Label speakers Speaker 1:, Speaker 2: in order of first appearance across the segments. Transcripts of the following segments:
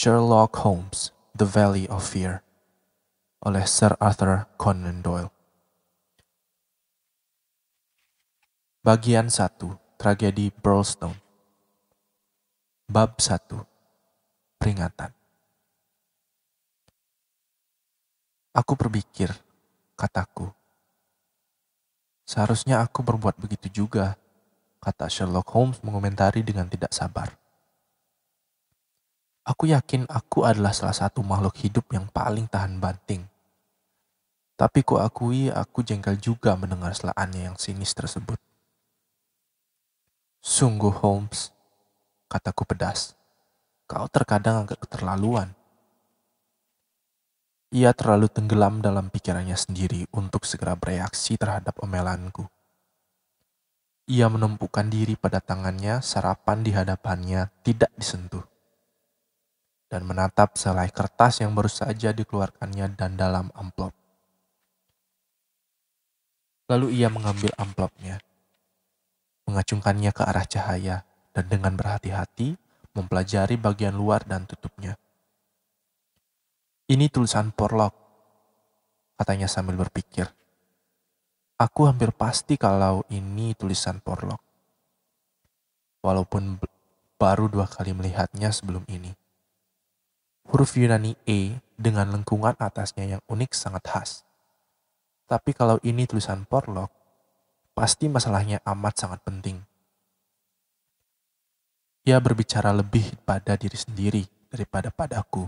Speaker 1: Sherlock Holmes, The Valley of Fear oleh Sir Arthur Conan Doyle. Bagian 1, Tragedi Burlstone. Bab 1, Peringatan. Aku berpikir, kataku. Seharusnya aku berbuat begitu juga, kata Sherlock Holmes mengomentari dengan tidak sabar. Aku yakin aku adalah salah satu makhluk hidup yang paling tahan banting. Tapi akui aku jengkel juga mendengar selaannya yang sinis tersebut. Sungguh Holmes, kataku pedas. Kau terkadang agak keterlaluan. Ia terlalu tenggelam dalam pikirannya sendiri untuk segera bereaksi terhadap omelanku. Ia menumpukan diri pada tangannya, sarapan di hadapannya tidak disentuh dan menatap selai kertas yang baru saja dikeluarkannya dan dalam amplop. Lalu ia mengambil amplopnya, mengacungkannya ke arah cahaya, dan dengan berhati-hati mempelajari bagian luar dan tutupnya. Ini tulisan Porlock, katanya sambil berpikir. Aku hampir pasti kalau ini tulisan Porlock. Walaupun baru dua kali melihatnya sebelum ini. Huruf Yunani E dengan lengkungan atasnya yang unik sangat khas. Tapi kalau ini tulisan Porlock, pasti masalahnya amat sangat penting. Ia berbicara lebih pada diri sendiri daripada padaku.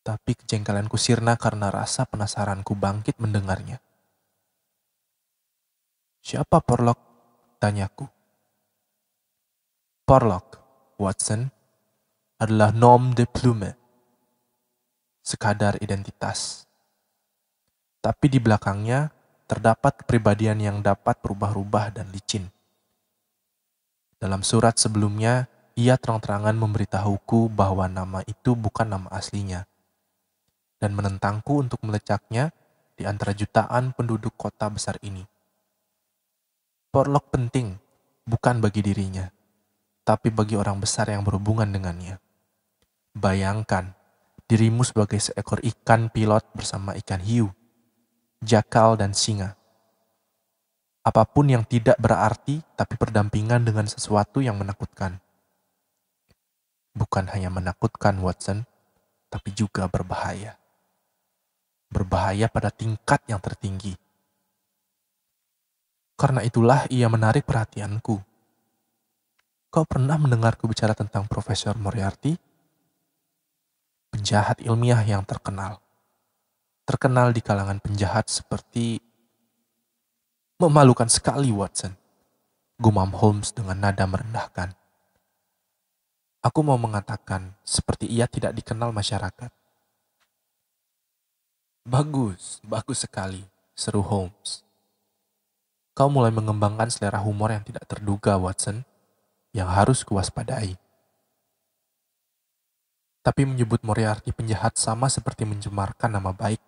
Speaker 1: Tapi kejengkelanku sirna karena rasa penasaranku bangkit mendengarnya. Siapa Porlock? Tanyaku. Porlock, Watson, adalah nom de plume, sekadar identitas. Tapi di belakangnya terdapat kepribadian yang dapat berubah-ubah dan licin. Dalam surat sebelumnya, ia terang-terangan memberitahuku bahwa nama itu bukan nama aslinya, dan menentangku untuk melecaknya di antara jutaan penduduk kota besar ini. Porlok penting bukan bagi dirinya, tapi bagi orang besar yang berhubungan dengannya. Bayangkan dirimu sebagai seekor ikan pilot bersama ikan hiu, jakal, dan singa. Apapun yang tidak berarti, tapi berdampingan dengan sesuatu yang menakutkan. Bukan hanya menakutkan, Watson, tapi juga berbahaya. Berbahaya pada tingkat yang tertinggi. Karena itulah ia menarik perhatianku Kau pernah mendengarku bicara tentang Profesor Moriarty? Penjahat ilmiah yang terkenal. Terkenal di kalangan penjahat seperti... Memalukan sekali, Watson. Gumam Holmes dengan nada merendahkan. Aku mau mengatakan seperti ia tidak dikenal masyarakat. Bagus, bagus sekali, seru Holmes. Kau mulai mengembangkan selera humor yang tidak terduga, Watson yang harus kuwaspadai. Tapi menyebut Moriarty penjahat sama seperti menjemarkan nama baik,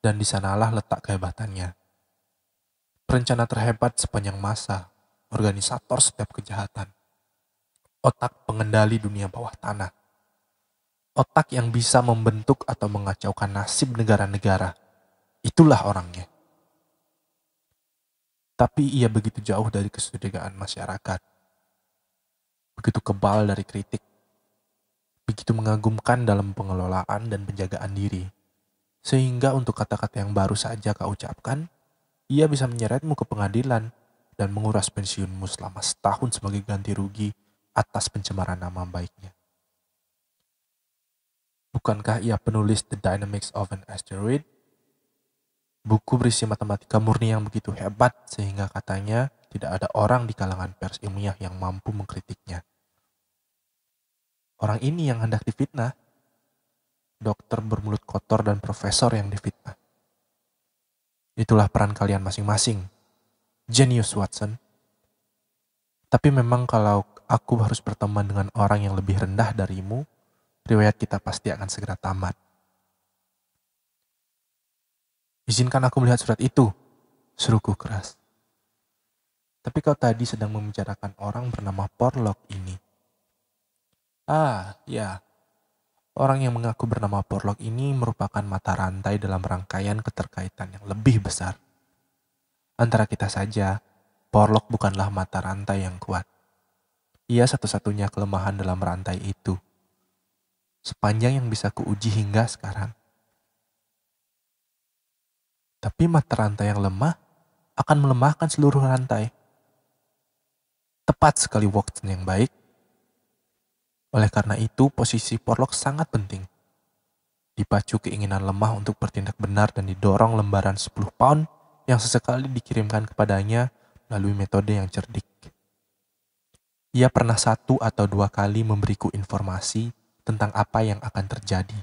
Speaker 1: dan disanalah letak kehebatannya. Perencana terhebat sepanjang masa, organisator setiap kejahatan, otak pengendali dunia bawah tanah, otak yang bisa membentuk atau mengacaukan nasib negara-negara, itulah orangnya. Tapi ia begitu jauh dari kesudegaan masyarakat begitu kebal dari kritik, begitu mengagumkan dalam pengelolaan dan penjagaan diri. Sehingga untuk kata-kata yang baru saja kau ucapkan, ia bisa menyeretmu ke pengadilan dan menguras pensiunmu selama setahun sebagai ganti rugi atas pencemaran nama baiknya. Bukankah ia penulis The Dynamics of an Asteroid? Buku berisi matematika murni yang begitu hebat sehingga katanya tidak ada orang di kalangan pers ilmiah yang mampu mengkritiknya. Orang ini yang hendak difitnah, dokter bermulut kotor dan profesor yang difitnah. Itulah peran kalian masing-masing. Genius Watson. Tapi memang kalau aku harus berteman dengan orang yang lebih rendah darimu, riwayat kita pasti akan segera tamat. Izinkan aku melihat surat itu, seruku keras. Tapi kau tadi sedang membicarakan orang bernama Porlock ini. Ah, ya. Orang yang mengaku bernama Porlock ini merupakan mata rantai dalam rangkaian keterkaitan yang lebih besar. Antara kita saja, Porlock bukanlah mata rantai yang kuat. Ia satu-satunya kelemahan dalam rantai itu. Sepanjang yang bisa kuuji hingga sekarang. Tapi mata rantai yang lemah akan melemahkan seluruh rantai tepat sekali waktu yang baik. Oleh karena itu, posisi Porlock sangat penting. Dipacu keinginan lemah untuk bertindak benar dan didorong lembaran 10 pound yang sesekali dikirimkan kepadanya melalui metode yang cerdik. Ia pernah satu atau dua kali memberiku informasi tentang apa yang akan terjadi.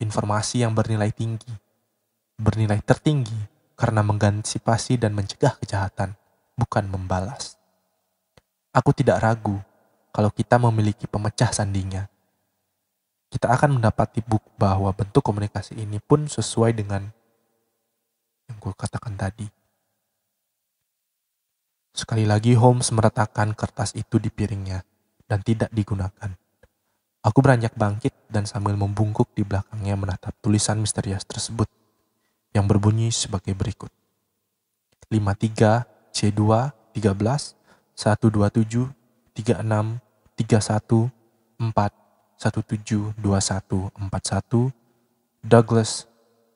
Speaker 1: Informasi yang bernilai tinggi, bernilai tertinggi karena mengantisipasi dan mencegah kejahatan, bukan membalas. Aku tidak ragu kalau kita memiliki pemecah sandinya. Kita akan mendapati buku bahwa bentuk komunikasi ini pun sesuai dengan yang gue katakan tadi. Sekali lagi Holmes meretakkan kertas itu di piringnya dan tidak digunakan. Aku beranjak bangkit dan sambil membungkuk di belakangnya menatap tulisan misterius tersebut yang berbunyi sebagai berikut. 53 C2 13 127 36 31 4 17 21 41 Douglas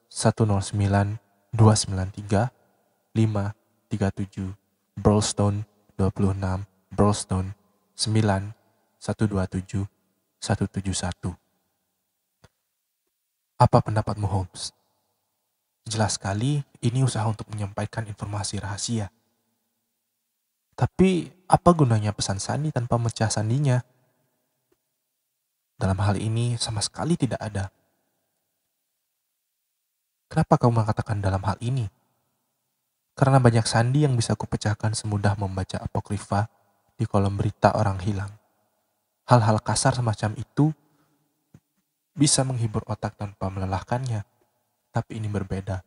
Speaker 1: 109 293 537 Burlstone 26 Burlstone 9 127 171 Apa pendapatmu Holmes? Jelas sekali ini usaha untuk menyampaikan informasi rahasia tapi apa gunanya pesan sandi tanpa mecah sandinya? Dalam hal ini sama sekali tidak ada. Kenapa kamu mengatakan dalam hal ini? Karena banyak sandi yang bisa kupecahkan semudah membaca apokrifa di kolom berita orang hilang. Hal-hal kasar semacam itu bisa menghibur otak tanpa melelahkannya. Tapi ini berbeda.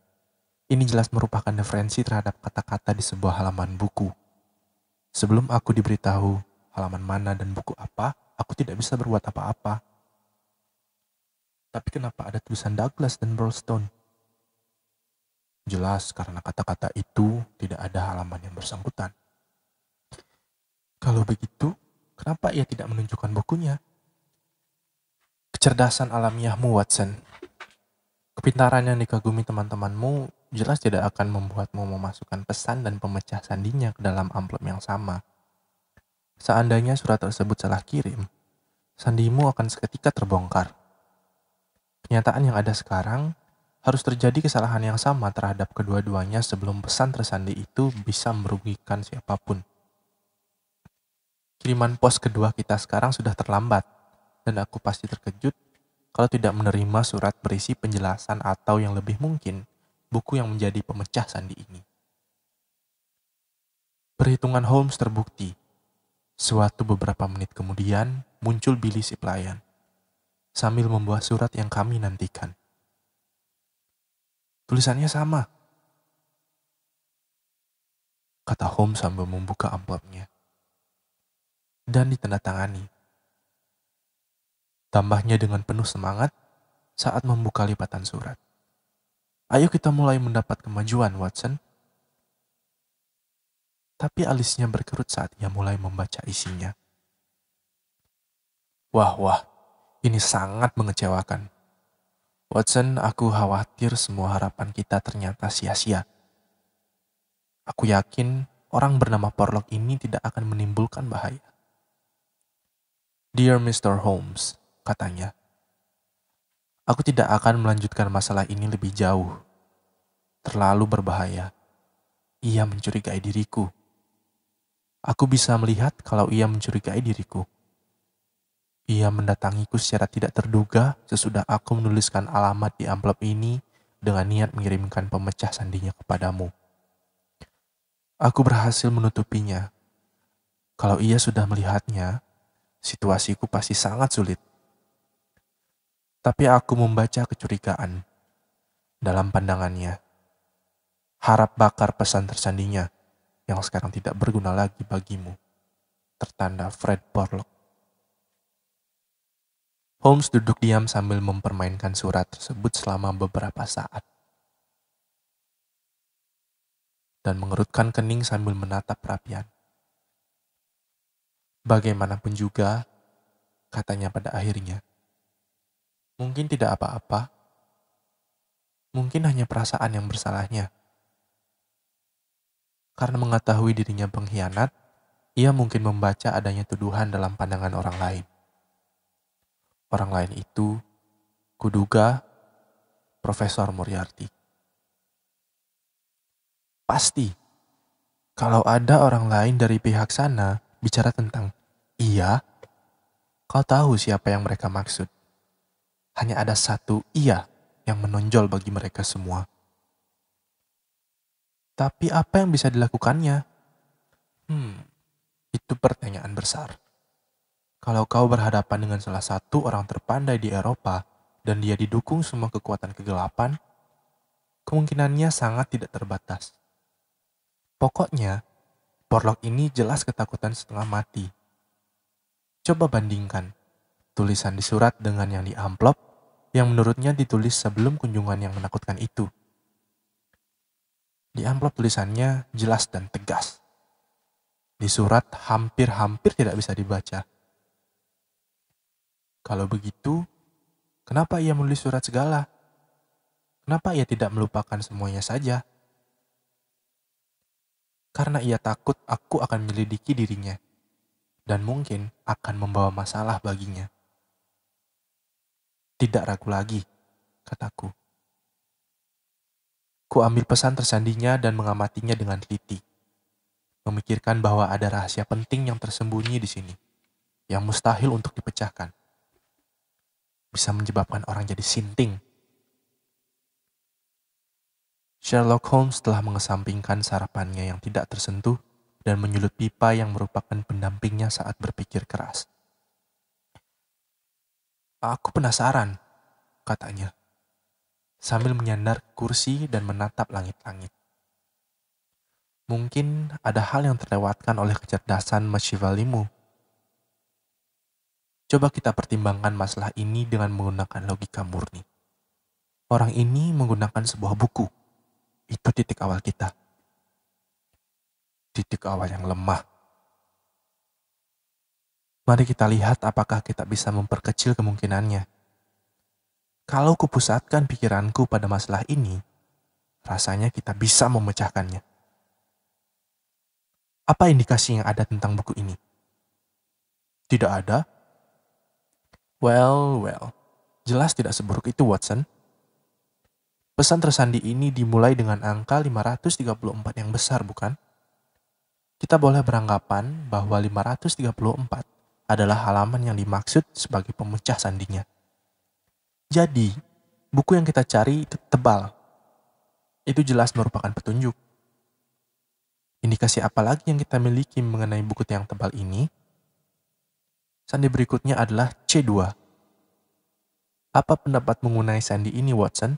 Speaker 1: Ini jelas merupakan referensi terhadap kata-kata di sebuah halaman buku. Sebelum aku diberitahu halaman mana dan buku apa, aku tidak bisa berbuat apa-apa. Tapi kenapa ada tulisan Douglas dan Burlstone? Jelas karena kata-kata itu tidak ada halaman yang bersangkutan. Kalau begitu, kenapa ia tidak menunjukkan bukunya? Kecerdasan alamiahmu, Watson. Kepintaran yang dikagumi teman-temanmu jelas tidak akan membuatmu memasukkan pesan dan pemecah sandinya ke dalam amplop yang sama. Seandainya surat tersebut salah kirim, sandimu akan seketika terbongkar. Kenyataan yang ada sekarang harus terjadi kesalahan yang sama terhadap kedua-duanya sebelum pesan tersandi itu bisa merugikan siapapun. Kiriman pos kedua kita sekarang sudah terlambat, dan aku pasti terkejut kalau tidak menerima surat berisi penjelasan atau yang lebih mungkin – buku yang menjadi pemecah sandi ini. Perhitungan Holmes terbukti. Suatu beberapa menit kemudian, muncul Billy si pelayan, sambil membuat surat yang kami nantikan. Tulisannya sama, kata Holmes sambil membuka amplopnya, dan ditandatangani. Tambahnya dengan penuh semangat saat membuka lipatan surat. Ayo kita mulai mendapat kemajuan, Watson. Tapi alisnya berkerut saat ia mulai membaca isinya. Wah, wah, ini sangat mengecewakan. Watson, aku khawatir semua harapan kita ternyata sia-sia. Aku yakin orang bernama Porlock ini tidak akan menimbulkan bahaya. Dear Mr. Holmes, katanya, Aku tidak akan melanjutkan masalah ini lebih jauh. Terlalu berbahaya. Ia mencurigai diriku. Aku bisa melihat kalau ia mencurigai diriku. Ia mendatangiku secara tidak terduga sesudah aku menuliskan alamat di amplop ini dengan niat mengirimkan pemecah sandinya kepadamu. Aku berhasil menutupinya. Kalau ia sudah melihatnya, situasiku pasti sangat sulit tapi aku membaca kecurigaan dalam pandangannya. Harap bakar pesan tersandinya yang sekarang tidak berguna lagi bagimu. Tertanda Fred Borlock. Holmes duduk diam sambil mempermainkan surat tersebut selama beberapa saat. Dan mengerutkan kening sambil menatap rapian. Bagaimanapun juga, katanya pada akhirnya, Mungkin tidak apa-apa. Mungkin hanya perasaan yang bersalahnya. Karena mengetahui dirinya pengkhianat, ia mungkin membaca adanya tuduhan dalam pandangan orang lain. Orang lain itu, kuduga, Profesor Moriarty. Pasti, kalau ada orang lain dari pihak sana bicara tentang ia, kau tahu siapa yang mereka maksud hanya ada satu ia yang menonjol bagi mereka semua. Tapi apa yang bisa dilakukannya? Hmm, itu pertanyaan besar. Kalau kau berhadapan dengan salah satu orang terpandai di Eropa dan dia didukung semua kekuatan kegelapan, kemungkinannya sangat tidak terbatas. Pokoknya, Porlock ini jelas ketakutan setengah mati. Coba bandingkan tulisan di surat dengan yang di amplop yang menurutnya ditulis sebelum kunjungan yang menakutkan itu. Di amplop tulisannya jelas dan tegas. Di surat hampir-hampir tidak bisa dibaca. Kalau begitu, kenapa ia menulis surat segala? Kenapa ia tidak melupakan semuanya saja? Karena ia takut aku akan menyelidiki dirinya dan mungkin akan membawa masalah baginya. Tidak ragu lagi, kataku. Ku ambil pesan tersandinya dan mengamatinya dengan teliti. Memikirkan bahwa ada rahasia penting yang tersembunyi di sini, yang mustahil untuk dipecahkan. Bisa menyebabkan orang jadi sinting. Sherlock Holmes telah mengesampingkan sarapannya yang tidak tersentuh dan menyulut pipa yang merupakan pendampingnya saat berpikir keras. Aku penasaran, katanya, sambil menyandar kursi dan menatap langit-langit. Mungkin ada hal yang terlewatkan oleh kecerdasan Masyivalimu. Coba kita pertimbangkan masalah ini dengan menggunakan logika murni. Orang ini menggunakan sebuah buku. Itu titik awal kita. Titik awal yang lemah Mari kita lihat apakah kita bisa memperkecil kemungkinannya. Kalau kupusatkan pikiranku pada masalah ini, rasanya kita bisa memecahkannya. Apa indikasi yang ada tentang buku ini? Tidak ada. Well, well. Jelas tidak seburuk itu, Watson. Pesan tersandi ini dimulai dengan angka 534 yang besar, bukan? Kita boleh beranggapan bahwa 534 adalah halaman yang dimaksud sebagai pemecah sandinya. Jadi, buku yang kita cari itu tebal. Itu jelas merupakan petunjuk. Indikasi apa lagi yang kita miliki mengenai buku yang tebal ini? Sandi berikutnya adalah C2. Apa pendapat mengenai sandi ini, Watson?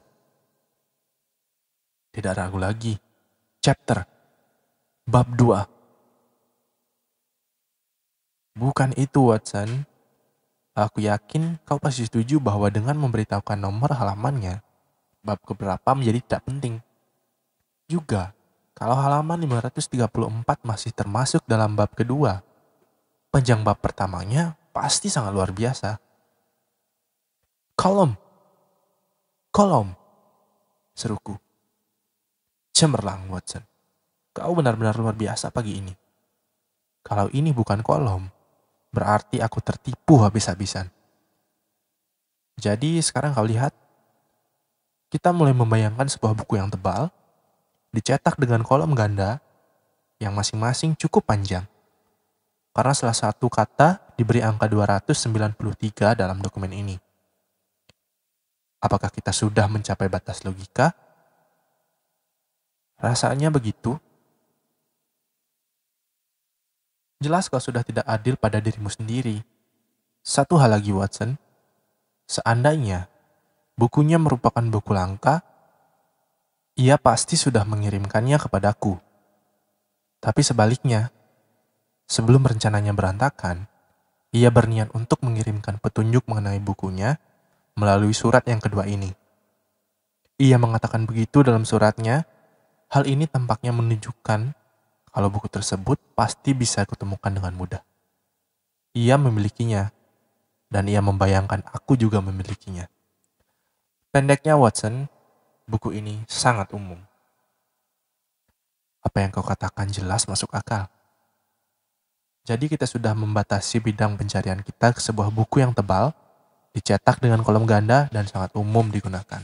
Speaker 1: Tidak ragu lagi. Chapter. Bab 2 Bukan itu, Watson. Aku yakin kau pasti setuju bahwa dengan memberitahukan nomor halamannya, bab keberapa menjadi tidak penting. Juga, kalau halaman 534 masih termasuk dalam bab kedua, panjang bab pertamanya pasti sangat luar biasa. Kolom. Kolom. Seruku. Cemerlang, Watson. Kau benar-benar luar biasa pagi ini. Kalau ini bukan kolom, berarti aku tertipu habis-habisan. Jadi sekarang kau lihat, kita mulai membayangkan sebuah buku yang tebal, dicetak dengan kolom ganda, yang masing-masing cukup panjang. Karena salah satu kata diberi angka 293 dalam dokumen ini. Apakah kita sudah mencapai batas logika? Rasanya begitu. Jelas kau sudah tidak adil pada dirimu sendiri. Satu hal lagi Watson, seandainya bukunya merupakan buku langka, ia pasti sudah mengirimkannya kepadaku. Tapi sebaliknya, sebelum rencananya berantakan, ia berniat untuk mengirimkan petunjuk mengenai bukunya melalui surat yang kedua ini. Ia mengatakan begitu dalam suratnya. Hal ini tampaknya menunjukkan kalau buku tersebut pasti bisa kutemukan dengan mudah. Ia memilikinya, dan ia membayangkan aku juga memilikinya. Pendeknya Watson, buku ini sangat umum. Apa yang kau katakan jelas masuk akal. Jadi kita sudah membatasi bidang pencarian kita ke sebuah buku yang tebal, dicetak dengan kolom ganda dan sangat umum digunakan.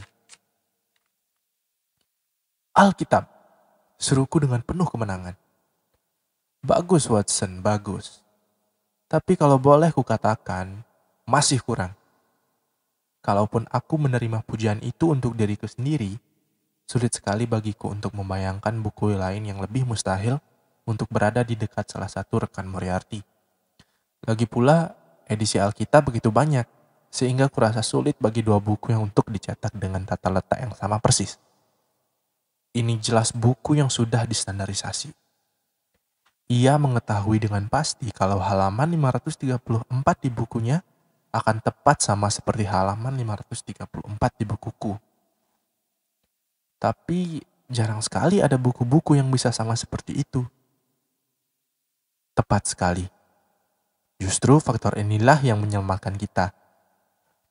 Speaker 1: Alkitab, seruku dengan penuh kemenangan. Bagus Watson, bagus. Tapi kalau boleh kukatakan, masih kurang. Kalaupun aku menerima pujian itu untuk diriku sendiri, sulit sekali bagiku untuk membayangkan buku lain yang lebih mustahil untuk berada di dekat salah satu rekan Moriarty. Lagi pula, edisi Alkitab begitu banyak, sehingga kurasa sulit bagi dua buku yang untuk dicetak dengan tata letak yang sama persis. Ini jelas buku yang sudah distandarisasi ia mengetahui dengan pasti kalau halaman 534 di bukunya akan tepat sama seperti halaman 534 di bukuku. Tapi jarang sekali ada buku-buku yang bisa sama seperti itu. Tepat sekali. Justru faktor inilah yang menyelamatkan kita.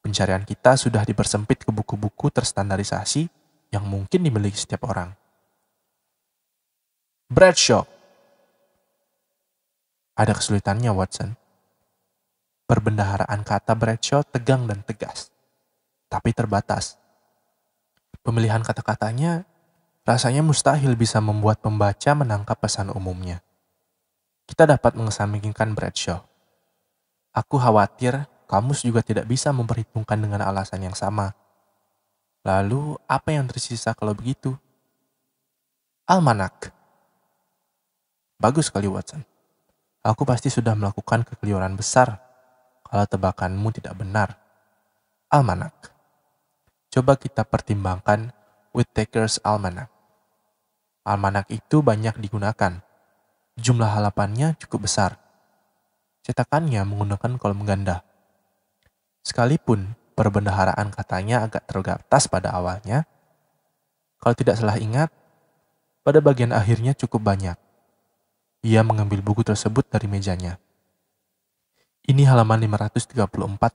Speaker 1: Pencarian kita sudah dipersempit ke buku-buku terstandarisasi yang mungkin dimiliki setiap orang. Bradshaw ada kesulitannya, Watson. Perbendaharaan kata Bradshaw tegang dan tegas, tapi terbatas. Pemilihan kata-katanya rasanya mustahil bisa membuat pembaca menangkap pesan umumnya. Kita dapat mengesampingkan Bradshaw. Aku khawatir kamus juga tidak bisa memperhitungkan dengan alasan yang sama. Lalu, apa yang tersisa kalau begitu? Almanak. Bagus sekali Watson. Aku pasti sudah melakukan kekeliruan besar kalau tebakanmu tidak benar. Almanak. Coba kita pertimbangkan Whittaker's Almanak. Almanak itu banyak digunakan. Jumlah halapannya cukup besar. Cetakannya menggunakan kolom ganda. Sekalipun perbendaharaan katanya agak tergatas pada awalnya, kalau tidak salah ingat, pada bagian akhirnya cukup banyak ia mengambil buku tersebut dari mejanya. Ini halaman 534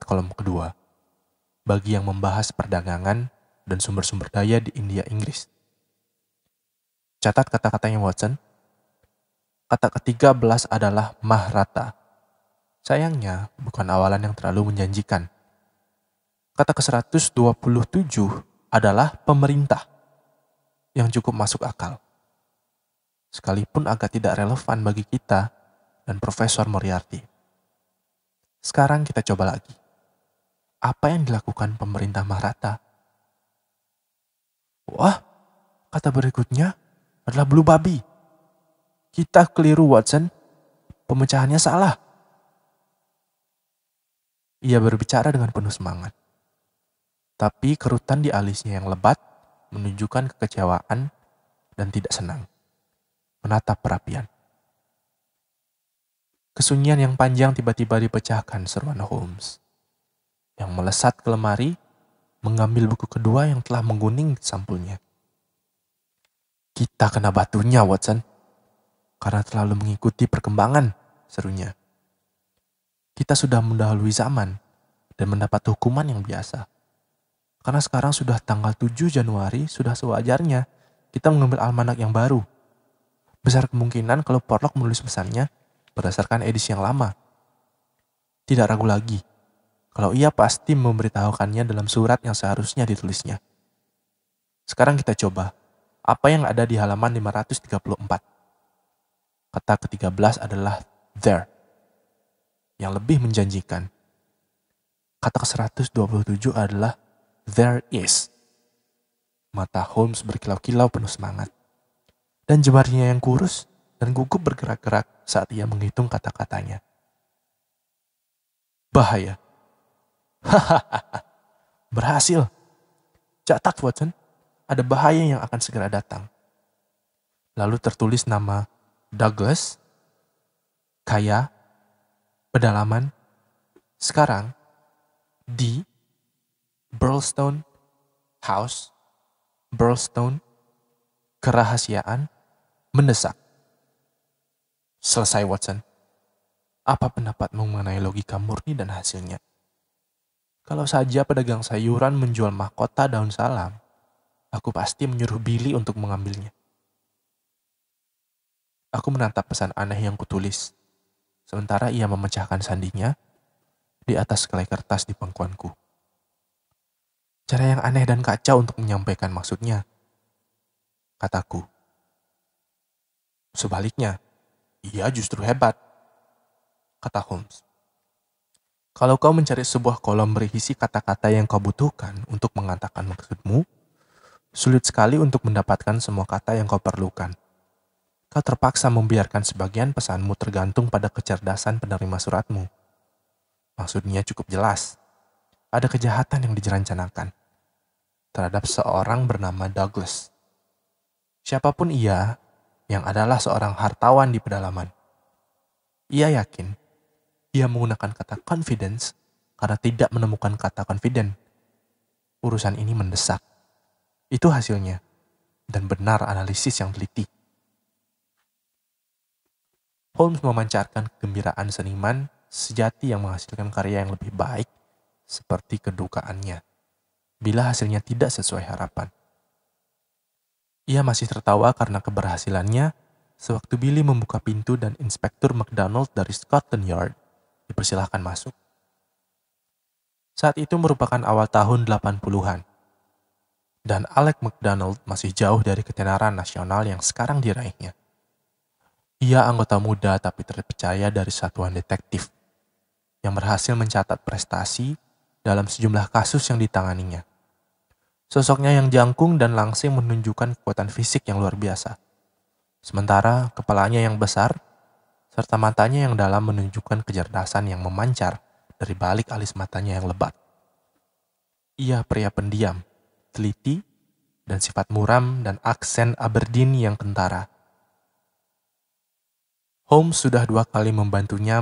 Speaker 1: kolom kedua. Bagi yang membahas perdagangan dan sumber-sumber daya di India Inggris. Catat kata-katanya Watson. Kata ketiga belas adalah Mahrata. Sayangnya, bukan awalan yang terlalu menjanjikan. Kata ke-127 adalah pemerintah yang cukup masuk akal sekalipun agak tidak relevan bagi kita dan Profesor Moriarty. Sekarang kita coba lagi. Apa yang dilakukan pemerintah Maharata? Wah, kata berikutnya adalah Blue Babi. Kita keliru, Watson. Pemecahannya salah. Ia berbicara dengan penuh semangat. Tapi kerutan di alisnya yang lebat menunjukkan kekecewaan dan tidak senang menatap perapian. Kesunyian yang panjang tiba-tiba dipecahkan seruan Holmes. Yang melesat ke lemari, mengambil buku kedua yang telah mengguning sampulnya. Kita kena batunya, Watson. Karena terlalu mengikuti perkembangan, serunya. Kita sudah mendahului zaman dan mendapat hukuman yang biasa. Karena sekarang sudah tanggal 7 Januari, sudah sewajarnya kita mengambil almanak yang baru besar kemungkinan kalau Porlock menulis pesannya berdasarkan edisi yang lama. Tidak ragu lagi, kalau ia pasti memberitahukannya dalam surat yang seharusnya ditulisnya. Sekarang kita coba, apa yang ada di halaman 534. Kata ke-13 adalah there, yang lebih menjanjikan. Kata ke-127 adalah there is. Mata Holmes berkilau-kilau penuh semangat dan jemarinya yang kurus dan gugup bergerak-gerak saat ia menghitung kata-katanya. Bahaya. Hahaha. Berhasil. Catat, Watson. Ada bahaya yang akan segera datang. Lalu tertulis nama Douglas, kaya, pedalaman, sekarang, di Burlstone House, Burlstone kerahasiaan, mendesak. Selesai, Watson. Apa pendapatmu mengenai logika murni dan hasilnya? Kalau saja pedagang sayuran menjual mahkota daun salam, aku pasti menyuruh Billy untuk mengambilnya. Aku menatap pesan aneh yang kutulis. Sementara ia memecahkan sandinya di atas kelai kertas di pangkuanku. Cara yang aneh dan kacau untuk menyampaikan maksudnya – kataku. Sebaliknya, ia justru hebat, kata Holmes. Kalau kau mencari sebuah kolom berisi kata-kata yang kau butuhkan untuk mengatakan maksudmu, sulit sekali untuk mendapatkan semua kata yang kau perlukan. Kau terpaksa membiarkan sebagian pesanmu tergantung pada kecerdasan penerima suratmu. Maksudnya cukup jelas. Ada kejahatan yang direncanakan terhadap seorang bernama Douglas siapapun ia yang adalah seorang hartawan di pedalaman. Ia yakin ia menggunakan kata confidence karena tidak menemukan kata confident. Urusan ini mendesak. Itu hasilnya. Dan benar analisis yang teliti. Holmes memancarkan kegembiraan seniman sejati yang menghasilkan karya yang lebih baik seperti kedukaannya. Bila hasilnya tidak sesuai harapan. Ia masih tertawa karena keberhasilannya sewaktu Billy membuka pintu dan Inspektur McDonald dari Scotland Yard dipersilahkan masuk. Saat itu merupakan awal tahun 80-an, dan Alec McDonald masih jauh dari ketenaran nasional yang sekarang diraihnya. Ia anggota muda tapi terpercaya dari satuan detektif yang berhasil mencatat prestasi dalam sejumlah kasus yang ditanganinya. Sosoknya yang jangkung dan langsing menunjukkan kekuatan fisik yang luar biasa. Sementara kepalanya yang besar serta matanya yang dalam menunjukkan kecerdasan yang memancar dari balik alis matanya yang lebat. Ia pria pendiam, teliti, dan sifat muram dan aksen Aberdeen yang kentara. Holmes sudah dua kali membantunya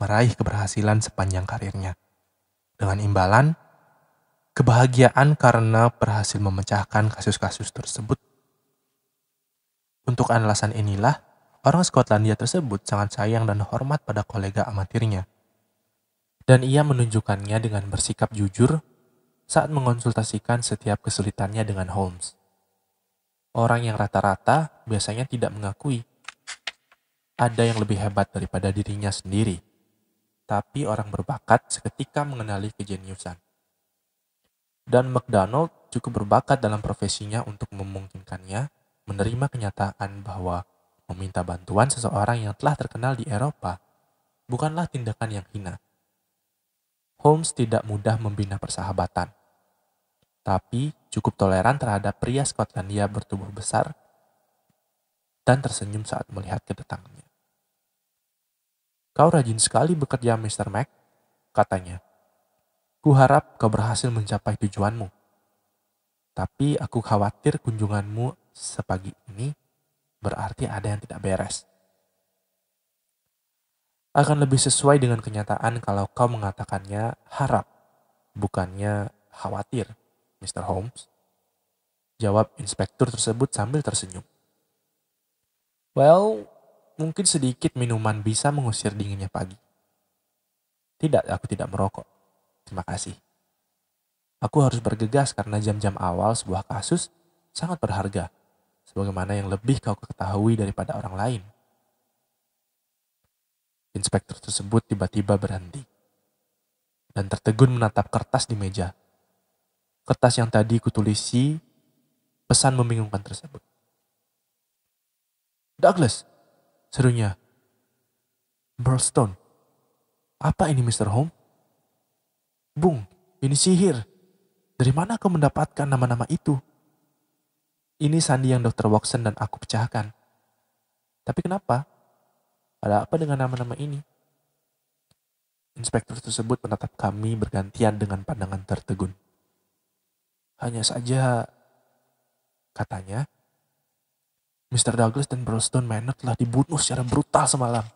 Speaker 1: meraih keberhasilan sepanjang karirnya. Dengan imbalan, kebahagiaan karena berhasil memecahkan kasus-kasus tersebut. Untuk alasan inilah, orang Skotlandia tersebut sangat sayang dan hormat pada kolega amatirnya. Dan ia menunjukkannya dengan bersikap jujur saat mengonsultasikan setiap kesulitannya dengan Holmes. Orang yang rata-rata biasanya tidak mengakui ada yang lebih hebat daripada dirinya sendiri. Tapi orang berbakat seketika mengenali kejeniusan dan McDonald cukup berbakat dalam profesinya untuk memungkinkannya menerima kenyataan bahwa meminta bantuan seseorang yang telah terkenal di Eropa bukanlah tindakan yang hina. Holmes tidak mudah membina persahabatan, tapi cukup toleran terhadap pria Skotlandia bertubuh besar dan tersenyum saat melihat kedatangannya. Kau rajin sekali bekerja, Mr. Mac, katanya. Ku harap kau berhasil mencapai tujuanmu. Tapi aku khawatir kunjunganmu sepagi ini berarti ada yang tidak beres. Akan lebih sesuai dengan kenyataan kalau kau mengatakannya harap, bukannya khawatir, Mr. Holmes. Jawab inspektur tersebut sambil tersenyum. Well, mungkin sedikit minuman bisa mengusir dinginnya pagi. Tidak, aku tidak merokok. Terima kasih. Aku harus bergegas karena jam-jam awal sebuah kasus sangat berharga, sebagaimana yang lebih kau ketahui daripada orang lain. Inspektur tersebut tiba-tiba berhenti dan tertegun menatap kertas di meja. Kertas yang tadi kutulisi pesan membingungkan tersebut. Douglas, serunya. Burlstone, apa ini Mr. Home? Bung, ini sihir. Dari mana kau mendapatkan nama-nama itu? Ini sandi yang Dr. Watson dan aku pecahkan. Tapi kenapa? Ada apa dengan nama-nama ini? Inspektur tersebut menatap kami bergantian dengan pandangan tertegun. Hanya saja, katanya, Mr. Douglas dan Broston Manor telah dibunuh secara brutal semalam.